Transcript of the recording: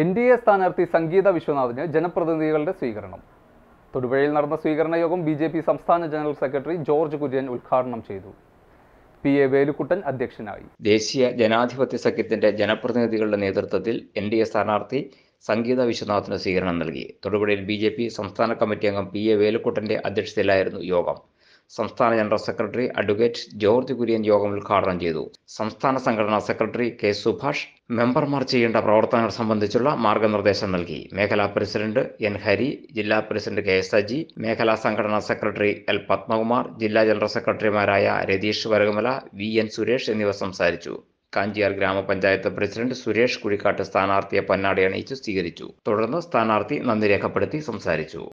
N D A സ്ഥാനാർത്ഥി സംഗീത വിശ്വനാഥിന് ജനപ്രതിനിധികളുടെ സ്വീകരണം തൊടുപുഴയിൽ നടന്ന സ്വീകരണ യോഗം ബി ജെ പി സംസ്ഥാന ജനറൽ സെക്രട്ടറി ജോർജ് കുര്യൻ ഉദ്ഘാടനം ചെയ്തു പി എ വേലുക്കുട്ടൻ അധ്യക്ഷനായി ദേശീയ ജനാധിപത്യ സഖ്യത്തിന്റെ ജനപ്രതിനിധികളുടെ നേതൃത്വത്തിൽ എൻ ഡി എ സ്ഥാനാർത്ഥി സംഗീത വിശ്വനാഥിന് സ്വീകരണം നൽകി തൊടുപുഴയിൽ ബി ജെ പി സംസ്ഥാന കമ്മിറ്റി അംഗം പി എ വേലുക്കുട്ടന്റെ അധ്യക്ഷതയിലായിരുന്നു യോഗം സംസ്ഥാന general secretary advocate George Kurian യോഗം ഉദ്ഘാടനം ചെയ്തു സംസ്ഥാന സംഘടനാ സെക്രട്ടറി കെ സുഭാഷ് മെമ്പർമാർ ചെയ്യേണ്ട പ്രവർത്തനങ്ങൾ സംബന്ധിച്ചുള്ള മാർഗനിർദ്ദേശം നൽകി മേഖലാ പ്രസിഡന്റ് എൻ ഹരി ജില്ലാ പ്രസിഡന്റ് കെ എസ് അജി മേഖലാ സംഘടനാ സെക്രട്ടറി എൽ പത്മകുമാർ ജില്ലാ ജനറൽ സെക്രട്ടറിമാരായ രതീഷ് വരകുമല വി എൻ സുരേഷ് എന്നിവർ സംസാരിച്ചു കാഞ്ചിയാർ ഗ്രാമപഞ്ചായത്ത് പ്രസിഡന്റ് സുരേഷ് കുഴിക്കാട്ട് സ്ഥാനാർത്ഥിയെ പൊന്നാടി അണിയിച്ച് സ്വീകരിച്ചു തുടർന്ന് സ്ഥാനാർത്ഥി നന്ദി രേഖപ്പെടുത്തി സംസാരിച്ചു